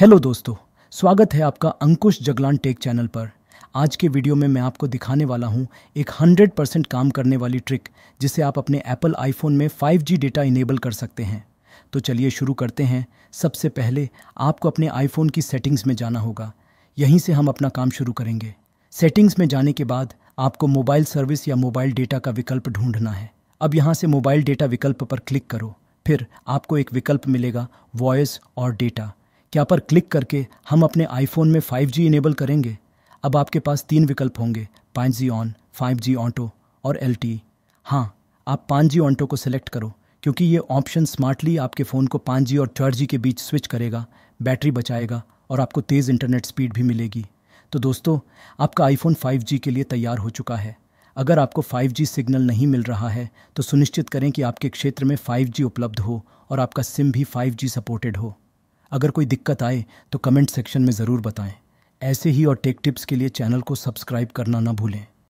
hello दोस्तों स्वागत है आपका अंकुश जगलान टेक चैनल पर आज के वीडियो में मैं आपको दिखाने वाला हूं एक 100 परसेंट काम करने वाली ट्रिक जिसे आप अपने एप्पल आईफोन में 5G डेटा इनेबल कर सकते हैं तो चलिए शुरू करते हैं सबसे पहले आपको अपने आईफोन की सेटिंग्स में जाना होगा यहीं से हम अपना काम शुरू करेंगे सेटिंग्स में जाने के बाद आपको मोबाइल सर्विस या मोबाइल डेटा का विकल्प ढूंढना है अब यहाँ से मोबाइल डेटा विकल्प पर क्लिक करो फिर आपको एक विकल्प मिलेगा वॉयस और डेटा क्या पर क्लिक करके हम अपने आईफोन में 5G इनेबल करेंगे अब आपके पास तीन विकल्प होंगे 5G ऑन 5G ऑटो और एल टी हाँ आप 5G ऑटो को सिलेक्ट करो क्योंकि ये ऑप्शन स्मार्टली आपके फ़ोन को 5G और 4G के बीच स्विच करेगा बैटरी बचाएगा और आपको तेज़ इंटरनेट स्पीड भी मिलेगी तो दोस्तों आपका आईफोन 5G के लिए तैयार हो चुका है अगर आपको 5G सिग्नल नहीं मिल रहा है तो सुनिश्चित करें कि आपके क्षेत्र में 5G उपलब्ध हो और आपका सिम भी 5G सपोर्टेड हो अगर कोई दिक्कत आए तो कमेंट सेक्शन में ज़रूर बताएं ऐसे ही और टेक टिप्स के लिए चैनल को सब्सक्राइब करना ना भूलें